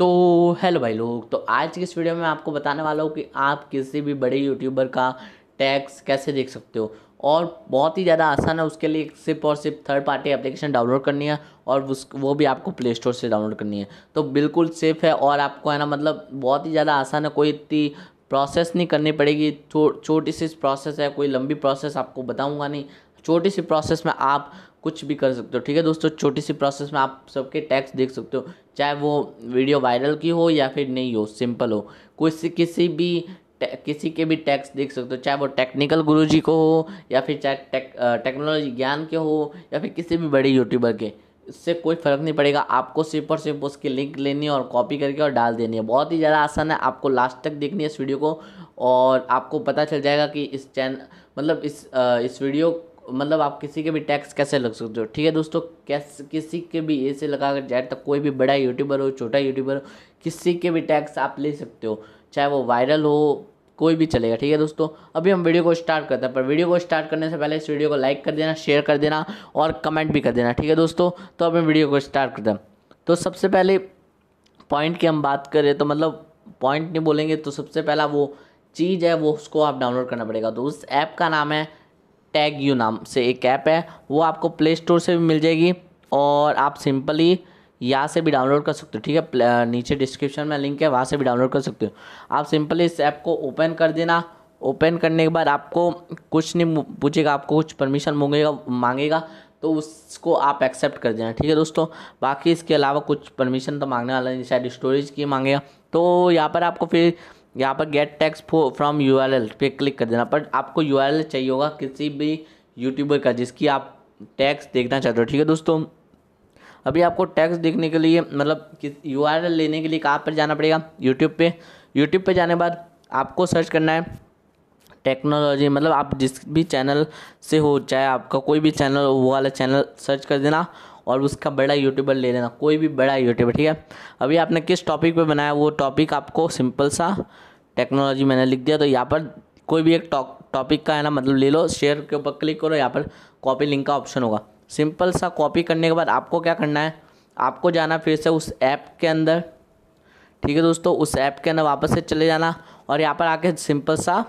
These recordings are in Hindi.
तो हेलो भाई लोग तो आज की इस वीडियो में आपको बताने वाला हूँ कि आप किसी भी बड़े यूट्यूबर का टैक्स कैसे देख सकते हो और बहुत ही ज़्यादा आसान है उसके लिए सिर्फ और सिर्फ थर्ड पार्टी एप्लीकेशन डाउनलोड करनी है और उस वो भी आपको प्ले स्टोर से डाउनलोड करनी है तो बिल्कुल सेफ़ है और आपको है ना मतलब बहुत ही ज़्यादा आसान है कोई इतनी प्रोसेस नहीं करनी पड़ेगी छोटी सी प्रोसेस है कोई लंबी प्रोसेस आपको बताऊँगा नहीं छोटी सी प्रोसेस में आप कुछ भी कर सकते हो ठीक है दोस्तों छोटी सी प्रोसेस में आप सबके टैक्स देख सकते हो चाहे वो वीडियो वायरल की हो या फिर नहीं हो सिंपल हो कोई किसी भी किसी के भी टैक्स देख सकते हो चाहे वो टेक्निकल गुरुजी को हो या फिर चाहे टेक टेक्नोलॉजी ज्ञान के हो या फिर किसी भी बड़े यूट्यूबर के इससे कोई फ़र्क नहीं पड़ेगा आपको सिर्फ और सिर्फ उसकी लिंक लेनी है और कॉपी करके और डाल देनी है बहुत ही ज़्यादा आसान है आपको लास्ट तक देखनी है इस वीडियो को और आपको पता चल जाएगा कि इस चैन मतलब इस इस वीडियो मतलब आप किसी के भी टैक्स कैसे लग सकते हो ठीक है दोस्तों कैसे किसी के भी ऐसे लगा कर जाए तो कोई भी बड़ा यूट्यूबर हो छोटा यूट्यूबर हो किसी के भी टैक्स आप ले सकते हो चाहे वो वायरल हो कोई भी चलेगा ठीक है दोस्तों अभी हम वीडियो को स्टार्ट करते हैं पर वीडियो को स्टार्ट करने से पहले इस वीडियो को लाइक कर देना शेयर कर देना और कमेंट भी कर देना ठीक है दोस्तों तो अभी वीडियो को स्टार्ट करते हैं तो सबसे पहले पॉइंट की हम बात करें तो मतलब पॉइंट नहीं बोलेंगे तो सबसे पहला वो चीज़ है वो उसको आप डाउनलोड करना पड़ेगा तो उस ऐप का नाम है टैग यू नाम से एक ऐप है वो आपको प्ले स्टोर से भी मिल जाएगी और आप सिंपली यहाँ से भी डाउनलोड कर सकते हो ठीक है नीचे डिस्क्रिप्शन में लिंक है वहाँ से भी डाउनलोड कर सकते हो आप सिंपली इस ऐप को ओपन कर देना ओपन करने के बाद आपको कुछ नहीं पूछेगा आपको कुछ परमिशन मांगेगा मांगेगा तो उसको आप एक्सेप्ट कर देना ठीक है दोस्तों बाकी इसके अलावा कुछ परमिशन तो मांगने वाला नहीं शायद स्टोरेज की मांगेगा तो यहाँ पर आपको फिर यहाँ पर get text from U R L पे क्लिक कर देना पर आपको यू आर एल चाहिए होगा किसी भी यूट्यूबर का जिसकी आप टैक्स देखना चाहते हो ठीक है दोस्तों अभी आपको टैक्स देखने के लिए मतलब यू आर एल लेने के लिए कहाँ पर जाना पड़ेगा यूट्यूब पे यूट्यूब पे जाने बाद आपको सर्च करना है टेक्नोलॉजी मतलब आप जिस भी चैनल से हो चाहे आपका कोई भी चैनल वो वाला चैनल सर्च कर देना और उसका बड़ा यूट्यूबर ले लेना कोई भी बड़ा यूट्यूबर ठीक है अभी आपने किस टॉपिक पे बनाया वो टॉपिक आपको सिंपल सा टेक्नोलॉजी मैंने लिख दिया तो यहाँ पर कोई भी एक टॉपिक का है ना मतलब ले लो शेयर के ऊपर क्लिक करो यहाँ पर कॉपी लिंक का ऑप्शन होगा सिंपल सा कॉपी करने के बाद आपको क्या करना है आपको जाना फिर से उस ऐप के अंदर ठीक है दोस्तों उस ऐप के अंदर वापस से चले जाना और यहाँ पर आके सिंपल सा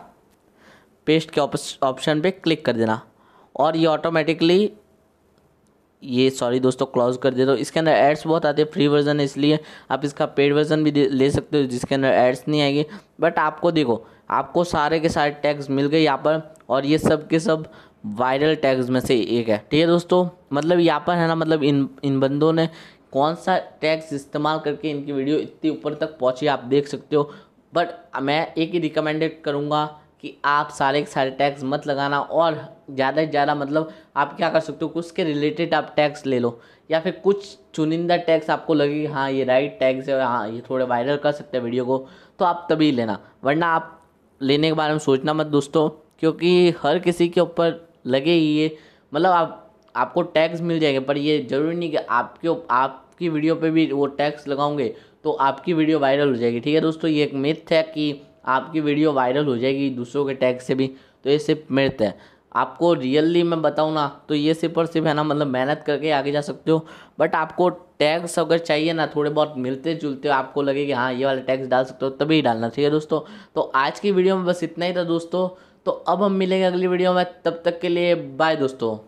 पेस्ट के ऑप्शन पे क्लिक कर देना और ये ऑटोमेटिकली ये सॉरी दोस्तों क्लोज कर देता हूँ इसके अंदर एड्स बहुत आते हैं फ्री वर्जन है इसलिए आप इसका पेड वर्जन भी ले सकते हो जिसके अंदर एड्स नहीं आएंगे बट आपको देखो आपको सारे के सारे टैग्स मिल गए यहाँ पर और ये सब के सब वायरल टैग्स में से एक है ठीक है दोस्तों मतलब यहाँ पर है ना मतलब इन इन बंदों ने कौन सा टैग्स इस्तेमाल करके इनकी वीडियो इतनी ऊपर तक पहुँची आप देख सकते हो बट मैं एक ही रिकमेंडेड करूँगा कि आप सारे के सारे टैक्स मत लगाना और ज़्यादा से ज़्यादा मतलब आप क्या कर सकते हो कुछ के रिलेटेड आप टैक्स ले लो या फिर कुछ चुनिंदा टैक्स आपको लगे हाँ ये राइट टैक्स है हाँ ये थोड़े वायरल कर सकते हैं वीडियो को तो आप तभी लेना वरना आप लेने के बारे में सोचना मत दोस्तों क्योंकि हर किसी के ऊपर लगे ही ये मतलब आप आपको टैक्स मिल जाएगा पर ये ज़रूरी नहीं कि आपके आपकी वीडियो पे भी वो टैक्स लगाओगे तो आपकी वीडियो वायरल हो जाएगी ठीक है दोस्तों ये एक मिथ है कि आपकी वीडियो वायरल हो जाएगी दूसरों के टैग से भी तो ये सिर्फ मिर्त है आपको रियली मैं बताऊँ ना तो ये सिर्फ और सिर्फ है ना मतलब मेहनत करके आगे जा सकते हो बट आपको टैग्स अगर चाहिए ना थोड़े बहुत मिलते जुलते आपको लगे कि हाँ ये वाले टैग्स डाल सकते हो तभी डालना चाहिए दोस्तों तो आज की वीडियो में बस इतना ही था दोस्तों तो अब हम मिलेंगे अगली वीडियो में तब तक के लिए बाय दोस्तों